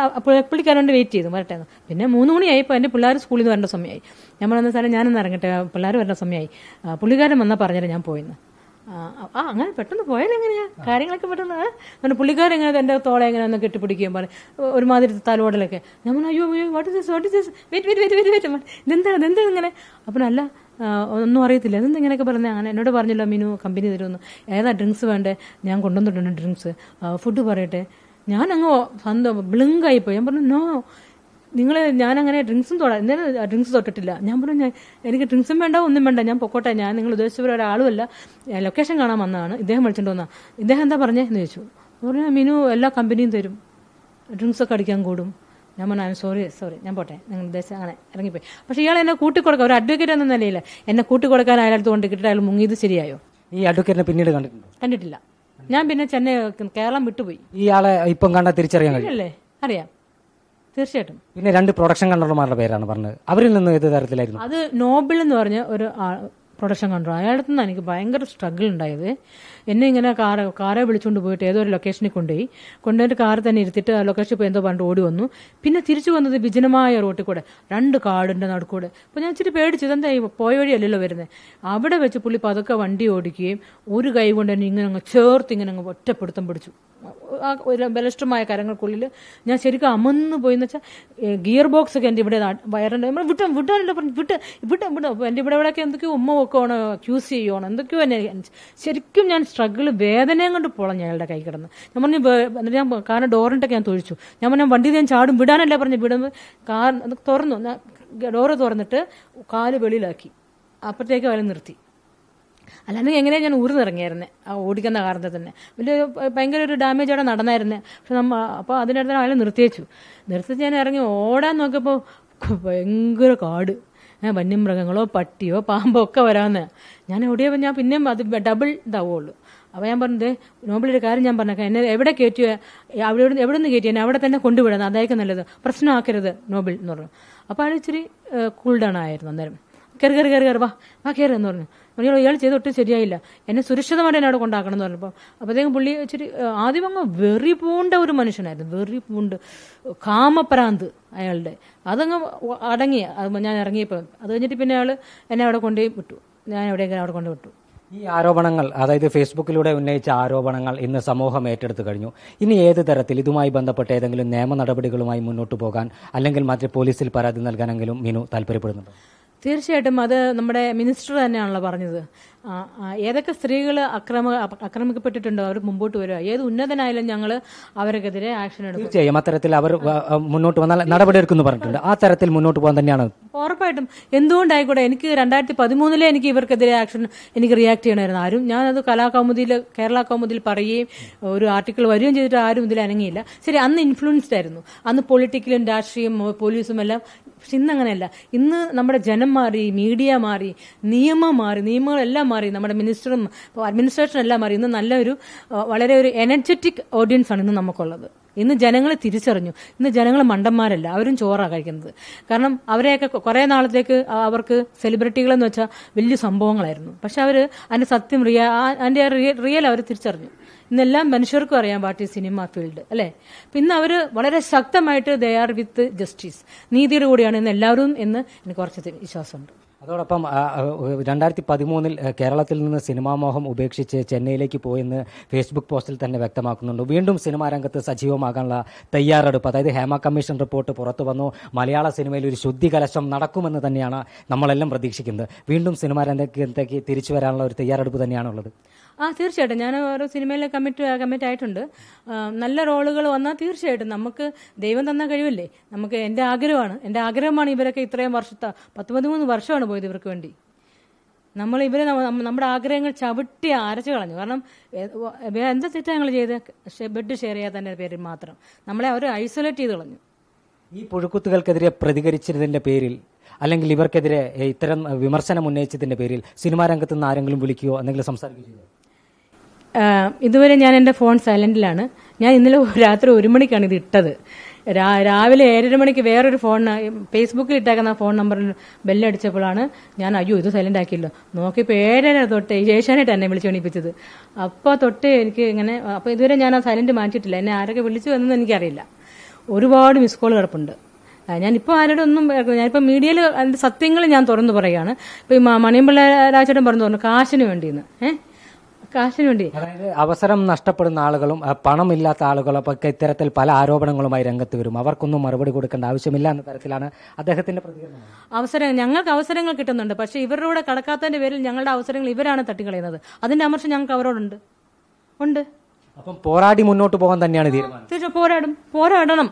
പുള്ളിക്കാരൻ കൊണ്ട് വെയിറ്റ് ചെയ്തു വരട്ടെ പിന്നെ മൂന്ന് ഇപ്പോൾ എൻ്റെ പിള്ളേർ സ്കൂളിൽ നിന്ന് വരേണ്ട സമയമായി ഞാൻ വന്ന സാറേ ഞാനൊന്ന് ഇറങ്ങട്ടെ പിള്ളേർ വരേണ്ട സമയമായി പുള്ളിക്കാരൻ വന്നാൽ പറഞ്ഞാൽ ഞാൻ പോയിന്ന് ആ അങ്ങനെ പെട്ടെന്ന് പോയാൽ എങ്ങനെയാ കാര്യങ്ങളൊക്കെ പെട്ടെന്ന് പിന്നെ പുള്ളിക്കാരൻ എങ്ങനെ എൻ്റെ തോളെ എങ്ങനെ ഒന്ന് കെട്ടിപ്പിടിക്കുകയും പറഞ്ഞു ഒരുമാതിരി തലോടലൊക്കെ ഞാൻ പറഞ്ഞു അയ്യോ അയ്യോ what is what is this wait wait wait wait wait എന്താ ഇങ്ങനെ അപ്പം അല്ല ഒന്നും അറിയത്തില്ല അതെന്താ ഇങ്ങനെയൊക്കെ പറഞ്ഞത് അങ്ങനെ എന്നോട് പറഞ്ഞല്ലോ മീനു കമ്പനി തരുമെന്ന് ഏതാ ഡ്രിങ്ക്സ് വേണ്ടേ ഞാൻ കൊണ്ടുവന്നിട്ടുണ്ട് ഡ്രിങ്ക്സ് ഫുഡ് പറയട്ടെ ഞാനങ്ങ് സ്വന്തം ബ്ലിങ്കായിപ്പോയി ഞാൻ പറഞ്ഞു നോ നിങ്ങൾ ഞാനങ്ങനെ ഡ്രിങ്ക്സും തൊടാ എന്നാൽ ഡ്രിങ്ക്സ് തൊട്ടിട്ടില്ല ഞാൻ പറഞ്ഞു എനിക്ക് ഡ്രിങ്ക്സും വേണ്ട ഒന്നും വേണ്ട ഞാൻ പൊക്കോട്ടെ ഞാൻ നിങ്ങൾ ഉദ്ദേശിച്ച പോലെ ഒരാളുമല്ല ലൊക്കേഷൻ കാണാൻ വന്നതാണ് ഇദ്ദേഹം വിളിച്ചിട്ട് വന്നാൽ ഇദ്ദേഹം എന്താ പറഞ്ഞേ എന്ന് ചോദിച്ചു പറഞ്ഞു മീനു എല്ലാ കമ്പനിയും തരും ഡ്രിങ്ക്സൊക്കെ അടിക്കാൻ കൂടും ഞാൻ പറഞ്ഞു ഐ സോറി സോറി ഞാൻ പോട്ടെ നിങ്ങൾ ഉദ്ദേശിച്ച അങ്ങനെ ഇറങ്ങിപ്പോയി പക്ഷേ ഇയാൾ എന്നെ കൂട്ടിക്കൊടുക്കുക ഒരു അഡ്വക്കേറ്റ് എന്ന നിലയിൽ എന്നെ കൂട്ടിക്കൊടുക്കാൻ അടുത്ത് കൊണ്ട് കിട്ടിയിട്ട് അയാൾ മുങ്ങിയത് ശരിയായോ ഈ അഡ്വക്കേറ്റിനെ പിന്നീട് കണ്ടിട്ടുണ്ട് കണ്ടിട്ടില്ല ഞാൻ പിന്നെ ചെന്നൈ കേരളം വിട്ടുപോയി ഇയാളെ ഇപ്പം കണ്ടാൽ തിരിച്ചറിയാൻ കഴിയില്ലേ അറിയാം തീർച്ചയായിട്ടും പിന്നെ രണ്ട് പ്രൊഡക്ഷൻ കൺട്രോളർമാരുടെ പേരാണ് പറഞ്ഞത് അവരിൽ നിന്ന് ഏത് തരത്തിലായിരുന്നു അത് നോബിൾ എന്ന് പറഞ്ഞ ഒരു പ്രൊഡക്ഷൻ കൺട്രോൾ അയാളുടെ എനിക്ക് ഭയങ്കര സ്ട്രഗിൾ ഉണ്ടായത് എന്നെ ഇങ്ങനെ കാറ് കാറെ വിളിച്ചുകൊണ്ട് പോയിട്ട് ഏതോ ഒരു ലൊക്കേഷനിൽ കൊണ്ടുപോയി കൊണ്ടുപോയിട്ട് കാറിൽ തന്നെ ഇരുത്തിയിട്ട് ആ ലൊക്കേഷനിൽ പോയി എന്തോ പണ്ട് ഓടി വന്നു പിന്നെ തിരിച്ചു വന്നത് വിജനമായ റോട്ടിൽ കൂടെ രണ്ട് കാടിൻ്റെ നടുക്കൂടെ അപ്പോൾ ഞാൻ ഇച്ചിരി പേടിച്ചു ഇതെന്താ പോയ വഴിയല്ലല്ലോ വരുന്നത് അവിടെ വെച്ച് പുള്ളി പതുക്കെ വണ്ടി ഓടിക്കുകയും ഒരു കൈ കൊണ്ട് തന്നെ ഇങ്ങനെ അങ്ങ് ചേർത്ത് ഇങ്ങനെ അങ്ങ് ഒറ്റപ്പെടുത്തം പിടിച്ചു ആ ഒരു ബലിഷ്ടമായ കരങ്ങൾക്കുള്ളിൽ ഞാൻ ശരിക്കും അമന്ന് പോയി എന്ന് വെച്ചാൽ ഗിയർ ബോക്സ് ഒക്കെ എൻ്റെ ഇവിടെ വയറുണ്ട് നമ്മൾ വിട്ടും വിട്ടാനല്ലോ പറഞ്ഞു വിട്ട് വിട്ടും വിടും എൻ്റെ ഇവിടെ ഇവിടെയൊക്കെ എന്തൊക്കെയോ ഉമ്മ ഒക്കെ ആണോ അക്യൂസ് ചെയ്യണോ എന്തൊക്കെയോ എന്നെ ശരിക്കും ഞാൻ സ്ട്രഗിൾ വേദനയും കൊണ്ട് പോളാം ഞങ്ങളുടെ കൈ കിടന്ന് ഞാൻ പറഞ്ഞു എന്നിട്ട് ഞാൻ കാരണം ഡോറിൻ്റെ ഞാൻ തൊഴിച്ചു ഞാൻ പറഞ്ഞു വണ്ടി ഞാൻ ചാടും വിടാനല്ലേ പറഞ്ഞു വിടുന്നത് കാർ തുറന്നു ഡോറ് തുറന്നിട്ട് കാല് വെളിയിലാക്കി അപ്പോഴത്തേക്ക് വില നിർത്തി അല്ലാണ്ട് എങ്ങനെയാണ് ഞാൻ ഊർന്നിറങ്ങിയായിരുന്നേ ആ ഓടിക്കുന്ന കാരണത്തിൽ തന്നെ വലിയ ഭയങ്കര ഒരു ഡാമേജ് അവിടെ നടന്നായിരുന്നേ പക്ഷെ നമ്മ അപ്പോൾ അതിനടുത്ത് അയാൾ നിർത്തിയേച്ചു നിർത്തിച്ച് ഞാൻ ഇറങ്ങി ഓടാൻ നോക്കിയപ്പോൾ ഭയങ്കര കാട് വന്യമൃഗങ്ങളോ പട്ടിയോ പാമ്പോ ഒക്കെ വരാമെന്ന് ഞാൻ ഓടിയപ്പോൾ ഞാൻ പിന്നെയും അത് ഡബിൾ ഇതാവുള്ളൂ അപ്പൊ ഞാൻ പറഞ്ഞത് നോബിളിയുടെ കാര്യം ഞാൻ പറഞ്ഞേക്കാം എന്നെ എവിടെ കയറ്റിയോ അവിടെ എവിടെ നിന്ന് കയറ്റിയാൽ അവിടെ തന്നെ കൊണ്ടുവിടണം അതായിരിക്കും നല്ലത് പ്രശ്നമാക്കരുത് നോബിൾ എന്ന് പറഞ്ഞു അപ്പൊ അയാൾ ഇച്ചിരി കൂൾ ഡൗൺ ആയിരുന്നു അന്നേരം കയറി കയറി കയറി കയറി വാ കയറി എന്ന് പറഞ്ഞു പറഞ്ഞു ഇയാൾ ചെയ്ത് ഒട്ടും ശരിയായില്ല എന്നെ സുരക്ഷിതമായിട്ട് എന്നെ അവിടെ കൊണ്ടാക്കണം എന്ന് പറഞ്ഞപ്പോൾ അപ്പോഴത്തേക്കും പുള്ളി ഇച്ചിരി ആദ്യം അങ്ങ് വെറി പൂണ്ട ഒരു മനുഷ്യനായിരുന്നു വെറി പൂണ്ട് കാമപ്രാന്ത് അയാളുടെ അതങ്ങ് അടങ്ങി ഞാൻ ഇറങ്ങിയപ്പോൾ അത് കഴിഞ്ഞിട്ട് പിന്നെ അയാൾ എന്നെ അവിടെ കൊണ്ടുപോയി വിട്ടു ഞാൻ എവിടെയെങ്കിലും അവിടെ കൊണ്ടുപോയി വിട്ടു ഈ ആരോപണങ്ങൾ അതായത് ഫേസ്ബുക്കിലൂടെ ഉന്നയിച്ച ആരോപണങ്ങൾ ഇന്ന് സമൂഹം ഏറ്റെടുത്തു കഴിഞ്ഞു ഇനി ഏത് തരത്തിൽ ഇതുമായി ബന്ധപ്പെട്ട ഏതെങ്കിലും നിയമ നടപടികളുമായി മുന്നോട്ട് പോകാൻ അല്ലെങ്കിൽ മാത്രം പോലീസിൽ പരാതി നൽകാനെങ്കിലും മിനു താല്പര്യപ്പെടുന്നുണ്ട് തീർച്ചയായിട്ടും അത് നമ്മുടെ മിനിസ്റ്റർ തന്നെയാണല്ലോ പറഞ്ഞത് ഏതൊക്കെ സ്ത്രീകൾ അക്രമ ആക്രമിക്കപ്പെട്ടിട്ടുണ്ടോ അവർ മുമ്പോട്ട് വരിക ഏത് ഉന്നതനായാലും ഞങ്ങൾ അവർക്കെതിരെ ആക്ഷൻ എടുക്കും തീർച്ചയായും അത്തരത്തിൽ അവർ മുന്നോട്ട് വന്നാൽ നടപടിയെടുക്കുന്നു പറഞ്ഞിട്ടുണ്ട് ആ തരത്തിൽ മുന്നോട്ട് പോകാൻ തന്നെയാണ് ഉറപ്പായിട്ടും എന്തുകൊണ്ടായിക്കോട്ടെ എനിക്ക് രണ്ടായിരത്തി പതിമൂന്നിലെ എനിക്ക് ഇവർക്കെതിരെ ആക്ഷൻ എനിക്ക് റിയാക്ട് ചെയ്യണമായിരുന്നു ആരും ഞാനത് കലാകൗമുദിയിൽ കേരള കൗമുദിയിൽ പറയുകയും ഒരു ആർട്ടിക്കിൾ വരികയും ചെയ്തിട്ട് ആരും ഇതിൽ അനങ്ങിയില്ല ശരി അന്ന് ഇൻഫ്ലുവൻസ്ഡ് ആയിരുന്നു അന്ന് പൊളിറ്റിക്കലും രാഷ്ട്രീയം പോലീസും എല്ലാം പക്ഷെ ഇന്നങ്ങനെയല്ല ഇന്ന് നമ്മുടെ ജനം മാറി മീഡിയ മാറി നിയമം മാറി നിയമങ്ങളെല്ലാം മാറി നമ്മുടെ മിനിസ്റ്ററും അഡ്മിനിസ്ട്രേഷൻ എല്ലാം മാറി ഇന്ന് നല്ലൊരു വളരെ ഒരു എനർജറ്റിക് ഓഡിയൻസ് ആണ് ഇന്ന് നമുക്കുള്ളത് ഇന്ന് ജനങ്ങളെ തിരിച്ചറിഞ്ഞു ഇന്ന് ജനങ്ങൾ മണ്ടന്മാരല്ല അവരും ചോറാണ് കഴിക്കുന്നത് കാരണം അവരെയൊക്കെ കുറേ നാളത്തേക്ക് അവർക്ക് സെലിബ്രിറ്റികളെന്ന് വെച്ചാൽ വലിയ സംഭവങ്ങളായിരുന്നു പക്ഷെ അവർ അതിന്റെ സത്യം റിയ അതിന്റെ റിയൽ അവർ തിരിച്ചറിഞ്ഞു ഇന്നെല്ലാം മനുഷ്യർക്കും അറിയാം വാട്ട് സിനിമ ഫീൽഡ് അല്ലേ പിന്നെ അവർ വളരെ ശക്തമായിട്ട് ദേ ആർ വിത്ത് ജസ്റ്റിസ് നീതിയുടെ കൂടിയാണ് ഇന്ന് എല്ലാവരും എന്ന് എനിക്ക് കുറച്ച് വിശ്വാസമുണ്ട് അതോടൊപ്പം രണ്ടായിരത്തി പതിമൂന്നിൽ കേരളത്തിൽ നിന്ന് മോഹം ഉപേക്ഷിച്ച് ചെന്നൈയിലേക്ക് പോയെന്ന് ഫേസ്ബുക്ക് പോസ്റ്റിൽ തന്നെ വ്യക്തമാക്കുന്നുണ്ട് വീണ്ടും സിനിമാ രംഗത്ത് സജീവമാകാനുള്ള തയ്യാറെടുപ്പ് അതായത് ഹേമ കമ്മീഷൻ റിപ്പോർട്ട് പുറത്തു വന്നു മലയാള സിനിമയിൽ ഒരു ശുദ്ധി കലശം നടക്കുമെന്ന് തന്നെയാണ് നമ്മളെല്ലാം പ്രതീക്ഷിക്കുന്നത് വീണ്ടും സിനിമാ രംഗത്തേക്ക് തിരിച്ചു വരാനുള്ള ഒരു തയ്യാറെടുപ്പ് തന്നെയാണുള്ളത് ആ തീർച്ചയായിട്ടും ഞാൻ ഓരോ സിനിമയിൽ കമ്മിറ്റ് കമ്മിറ്റ് ആയിട്ടുണ്ട് നല്ല റോളുകൾ വന്നാൽ തീർച്ചയായിട്ടും നമുക്ക് ദൈവം തന്ന കഴിവല്ലേ നമുക്ക് എൻ്റെ ആഗ്രഹമാണ് എൻ്റെ ആഗ്രഹമാണ് ഇവരൊക്കെ ഇത്രയും വർഷത്തെ പത്ത് പതിമൂന്ന് വർഷമാണ് പോയത് ഇവർക്ക് വേണ്ടി നമ്മൾ ഇവരെ നമ്മുടെ ആഗ്രഹങ്ങൾ ചവിട്ടി അരച്ചു കളഞ്ഞു കാരണം എന്താ തെറ്റാ ഞങ്ങൾ ചെയ്ത് ബെഡ് ഷെയർ തന്നെ പേരിൽ മാത്രം നമ്മളെ അവർ ഐസൊലേറ്റ് ചെയ്ത് കളഞ്ഞു ഈ പുഴുക്കുത്തുകൾക്കെതിരെ പ്രതികരിച്ചതിൻ്റെ പേരിൽ അല്ലെങ്കിൽ ഇവർക്കെതിരെ ഇത്തരം വിമർശനം ഉന്നയിച്ചതിൻ്റെ പേരിൽ സിനിമാ രംഗത്ത് നിന്ന് ആരെങ്കിലും വിളിക്കുകയോ എന്തെങ്കിലും സംസാരിക്കുകയോ ഇതുവരെ ഞാൻ എൻ്റെ ഫോൺ സൈലൻറ്റിലാണ് ഞാൻ ഇന്നലെ <laughs> രാത്രി ഒരു മണിക്കാണ് ഇത് ഇട്ടത് രാവിലെ ഏഴര മണിക്ക് വേറൊരു ഫോൺ ഫേസ്ബുക്കിൽ ഇട്ടേക്കുന്ന ഫോൺ നമ്പറിൽ ബെല്ലടിച്ചപ്പോഴാണ് ഞാൻ അയ്യോ ഇത് സൈലന്റ് ആക്കിയല്ലോ നോക്കിയപ്പോൾ ഏഴര തൊട്ട് ഏഷ്യാനായിട്ട് എന്നെ വിളിച്ചു എണീപ്പിച്ചത് അപ്പോൾ തൊട്ട് എനിക്ക് ഇങ്ങനെ അപ്പോൾ ഇതുവരെ ഞാൻ ആ സൈലന്റ് മാറ്റിയിട്ടില്ല എന്നെ ആരൊക്കെ വിളിച്ചു എന്നൊന്നും എനിക്കറിയില്ല ഒരുപാട് മിസ് കോൾ കിടപ്പുണ്ട് ഞാനിപ്പോൾ ആരോടും ഒന്നും ഞാനിപ്പോൾ മീഡിയയിൽ അതിൻ്റെ സത്യങ്ങൾ ഞാൻ തുറന്നു പറയുകയാണ് ഇപ്പോൾ ഈ മണിയമ്പിള്ള രാജേട്ടൻ പറഞ്ഞു തുറന്നു കാശിന് വേണ്ടിയെന്ന് ഏഹ് കാശിന് വേണ്ടി അതായത് അവസരം നഷ്ടപ്പെടുന്ന ആളുകളും പണമില്ലാത്ത ആളുകളും ഒക്കെ ഇത്തരത്തിൽ പല ആരോപണങ്ങളുമായി രംഗത്ത് വരും അവർക്കൊന്നും മറുപടി കൊടുക്കേണ്ട ആവശ്യമില്ല എന്ന തരത്തിലാണ് അദ്ദേഹത്തിന്റെ പ്രതികരണം അവസരം ഞങ്ങൾക്ക് അവസരങ്ങൾ കിട്ടുന്നുണ്ട് പക്ഷേ ഇവരുടെ കടക്കാത്തതിന്റെ പേരിൽ ഞങ്ങളുടെ അവസരങ്ങൾ ഇവരാണ് തട്ടിക്കളയുന്നത് അതിന്റെ അമർഷം ഞങ്ങൾക്ക് അവരോടുണ്ട് ഉണ്ട് അപ്പം പോരാടി മുന്നോട്ട് പോകാൻ തന്നെയാണ് തീരുമാനം തീർച്ചയായും പോരാടും പോരാടണം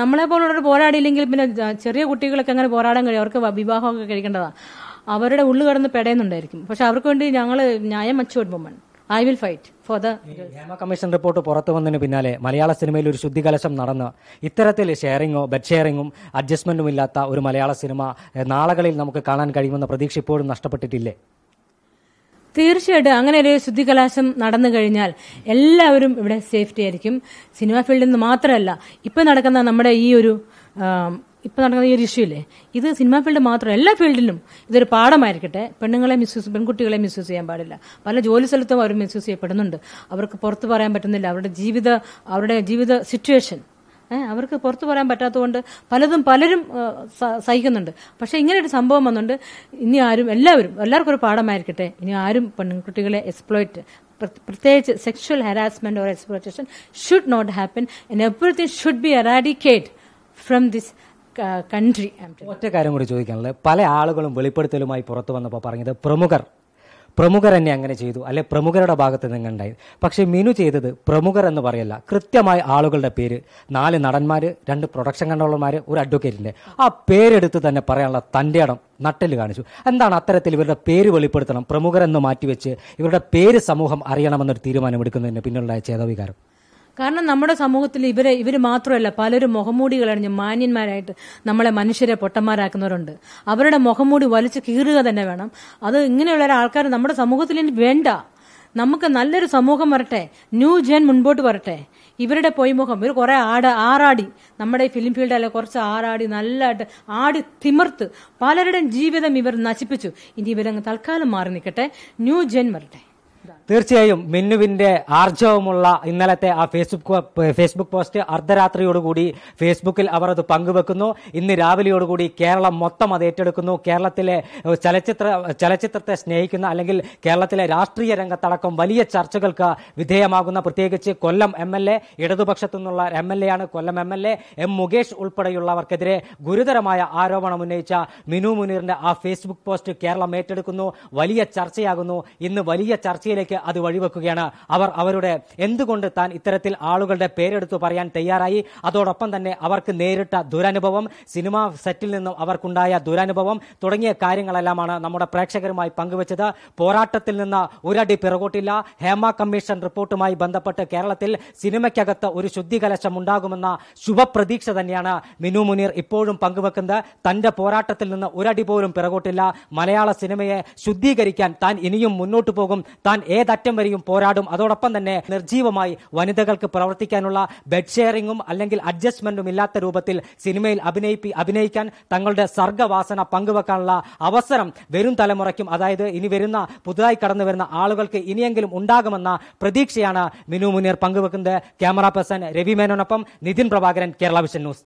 നമ്മളെ പോലുള്ളവർ പോരാടിയില്ലെങ്കിൽ പിന്നെ ചെറിയ കുട്ടികളൊക്കെ അങ്ങനെ പോരാടാൻ കഴിയും അവർക്ക് വിവാഹമൊക്കെ കഴിക്കേണ്ടതാണ് അവരുടെ ഉള്ളു കടന്ന് പെടയുന്നുണ്ടായിരിക്കും പക്ഷെ അവർക്ക് വേണ്ടി ഞങ്ങൾ ന്യായം വച്ചു കൊടുപ്പം I will fight for the Hema commission report പുറത്തു വന്നതിന് പിന്നാലെ മലയാള സിനിമയിൽ ഒരു കലശം നടന്ന് ഇത്തരത്തിൽ ഷെയറിങ്ങോ ബെഡ് ഷെയറിങ്ങും അഡ്ജസ്റ്റ്മെന്റും ഇല്ലാത്ത ഒരു മലയാള സിനിമ നാളുകളിൽ നമുക്ക് കാണാൻ കഴിയുമെന്ന പ്രതീക്ഷ ഇപ്പോഴും നഷ്ടപ്പെട്ടിട്ടില്ലേ തീർച്ചയായിട്ടും അങ്ങനെ ഒരു കലാശം നടന്നു കഴിഞ്ഞാൽ എല്ലാവരും ഇവിടെ സേഫ്റ്റി ആയിരിക്കും സിനിമ ഫീൽഡിൽ നിന്ന് മാത്രമല്ല ഇപ്പം നടക്കുന്ന നമ്മുടെ ഈ ഒരു ഇപ്പൊ നടക്കുന്ന ഈ ഒരു ഇഷ്യൂ ഇല്ലേ ഇത് സിനിമാ ഫീൽഡ് മാത്രം എല്ലാ ഫീൽഡിലും ഇതൊരു പാഠമായിരിക്കട്ടെ പെണ്ണുങ്ങളെ മിസ്യൂസ് പെൺകുട്ടികളെ മിസ്യൂസ് ചെയ്യാൻ പാടില്ല പല ജോലി സ്ഥലത്തും അവർ മിസ്യൂസ് ചെയ്യപ്പെടുന്നുണ്ട് അവർക്ക് പുറത്ത് പറയാൻ പറ്റുന്നില്ല അവരുടെ ജീവിത അവരുടെ ജീവിത സിറ്റുവേഷൻ അവർക്ക് പുറത്തു പറയാൻ പറ്റാത്തതുകൊണ്ട് പലതും പലരും സഹിക്കുന്നുണ്ട് പക്ഷെ ഇങ്ങനെ ഒരു സംഭവം വന്നുണ്ട് ഇനി ആരും എല്ലാവരും എല്ലാവർക്കും ഒരു പാഠമായിരിക്കട്ടെ ഇനി ആരും പെൺകുട്ടികളെ എക്സ്പ്ലോയിറ്റ് പ്രത്യേകിച്ച് sexual harassment or exploitation should not happen and everything should be eradicate from this country ഒറ്റ കാര്യം കൂടി ചോദിക്കാനുള്ളത് പല ആളുകളും വെളിപ്പെടുത്തലുമായി പുറത്തു വന്നപ്പോൾ പറഞ്ഞത് പ്രമുഖർ പ്രമുഖർ എന്നെ അങ്ങനെ ചെയ്തു അല്ലെ പ്രമുഖരുടെ ഭാഗത്ത് നിന്ന് ഉണ്ടായി പക്ഷേ മിനു ചെയ്തത് പ്രമുഖർ എന്ന് പറയല്ല കൃത്യമായ ആളുകളുടെ പേര് നാല് നടന്മാർ രണ്ട് പ്രൊഡക്ഷൻ കൺട്രോളർമാർ ഒരു അഡ്വക്കേറ്റിൻ്റെ ആ പേരെടുത്ത് തന്നെ പറയാനുള്ള തൻ്റെ ഇടം നട്ടൽ കാണിച്ചു എന്താണ് അത്തരത്തിൽ ഇവരുടെ പേര് വെളിപ്പെടുത്തണം പ്രമുഖരെന്ന് മാറ്റിവെച്ച് ഇവരുടെ പേര് സമൂഹം അറിയണമെന്നൊരു തീരുമാനമെടുക്കുന്നതിന് പിന്നിലുള്ള ചേതവികാരം കാരണം നമ്മുടെ സമൂഹത്തിൽ ഇവരെ ഇവർ മാത്രമല്ല പലരും മുഖംമൂടി അണിഞ്ഞ് മാന്യന്മാരായിട്ട് നമ്മളെ മനുഷ്യരെ പൊട്ടന്മാരാക്കുന്നവരുണ്ട് അവരുടെ മുഖംമൂടി വലിച്ചു കീറുക തന്നെ വേണം അത് ഇങ്ങനെയുള്ള ആൾക്കാർ നമ്മുടെ സമൂഹത്തിൽ വേണ്ട നമുക്ക് നല്ലൊരു സമൂഹം വരട്ടെ ന്യൂ ജെൻ മുൻപോട്ട് വരട്ടെ ഇവരുടെ പൊയ്മുഖം ഇവർ കുറെ ആട് ആറാടി നമ്മുടെ ഈ ഫിലിം ഫീൽഡിലെ കുറച്ച് ആറാടി നല്ലതായിട്ട് ആടി തിമിർത്ത് പലരുടെയും ജീവിതം ഇവർ നശിപ്പിച്ചു ഇനി ഇവരങ്ങ് തൽക്കാലം മാറി നിൽക്കട്ടെ ന്യൂ ജെൻ വരട്ടെ തീർച്ചയായും മിന്നുവിന്റെ ആർജവമുള്ള ഇന്നലത്തെ ആ ഫേസ്ബുക്ക് ഫേസ്ബുക്ക് പോസ്റ്റ് അർദ്ധരാത്രിയോടുകൂടി ഫേസ്ബുക്കിൽ അവർ അത് പങ്കുവെക്കുന്നു ഇന്ന് രാവിലെയോടുകൂടി കേരളം മൊത്തം അത് ഏറ്റെടുക്കുന്നു കേരളത്തിലെ ചലച്ചിത്ര ചലച്ചിത്രത്തെ സ്നേഹിക്കുന്ന അല്ലെങ്കിൽ കേരളത്തിലെ രാഷ്ട്രീയ രംഗത്തടക്കം വലിയ ചർച്ചകൾക്ക് വിധേയമാകുന്ന പ്രത്യേകിച്ച് കൊല്ലം എം എൽ എ ഇടതുപക്ഷത്തു നിന്നുള്ള എം എൽ എ ആണ് Kollam M L A M Mukesh ഉൾപ്പെടെയുള്ളവർക്കെതിരെ ഗുരുതരമായ ആരോപണം ഉന്നയിച്ച മിനു മുനീറിന്റെ ആ ഫേസ്ബുക്ക് പോസ്റ്റ് കേരളം ഏറ്റെടുക്കുന്നു വലിയ ചർച്ചയാകുന്നു ഇന്ന് വലിയ ചർച്ചയിലേക്ക് അത് വഴിവെക്കുകയാണ് അവർ അവരുടെ എന്തുകൊണ്ട് താൻ ഇത്തരത്തിൽ ആളുകളുടെ പേരെടുത്തു പറയാൻ തയ്യാറായി അതോടൊപ്പം തന്നെ അവർക്ക് നേരിട്ട ദുരനുഭവം സിനിമാ സെറ്റിൽ നിന്നും അവർക്കുണ്ടായ ദുരനുഭവം തുടങ്ങിയ കാര്യങ്ങളെല്ലാമാണ് നമ്മുടെ പ്രേക്ഷകരുമായി പങ്കുവച്ചത് പോരാട്ടത്തിൽ നിന്ന് ഒരടി പിറകോട്ടില്ല ഹേമ കമ്മീഷൻ റിപ്പോർട്ടുമായി ബന്ധപ്പെട്ട് കേരളത്തിൽ സിനിമയ്ക്കകത്ത് ഒരു ശുദ്ധികലശം ഉണ്ടാകുമെന്ന ശുഭപ്രതീക്ഷ തന്നെയാണ് മിനു മുനീർ ഇപ്പോഴും പങ്കുവെക്കുന്നത് തന്റെ പോരാട്ടത്തിൽ നിന്ന് ഒരടി പോലും പിറകോട്ടില്ല മലയാള സിനിമയെ ശുദ്ധീകരിക്കാൻ താൻ ഇനിയും മുന്നോട്ടു പോകും താൻ ഏത് ഏതറ്റം വരെയും പോരാടും അതോടൊപ്പം തന്നെ നിർജീവമായി വനിതകൾക്ക് പ്രവർത്തിക്കാനുള്ള ബെഡ് ഷെയറിങ്ങും അല്ലെങ്കിൽ അഡ്ജസ്റ്റ്മെന്റും ഇല്ലാത്ത രൂപത്തിൽ സിനിമയിൽ അഭിനയിപ്പി അഭിനയിക്കാൻ തങ്ങളുടെ സർഗവാസന പങ്കുവെക്കാനുള്ള അവസരം വരും തലമുറയ്ക്കും അതായത് ഇനി വരുന്ന പുതുതായി കടന്നു വരുന്ന ആളുകൾക്ക് ഇനിയെങ്കിലും ഉണ്ടാകുമെന്ന പ്രതീക്ഷയാണ് മിനു മുനീർ പങ്കുവെക്കുന്നത് ക്യാമറ പേഴ്സൺ രവി മേനോനൊപ്പം നിതിൻ പ്രഭാകരൻ കേരള വിഷൻ ന്യൂസ്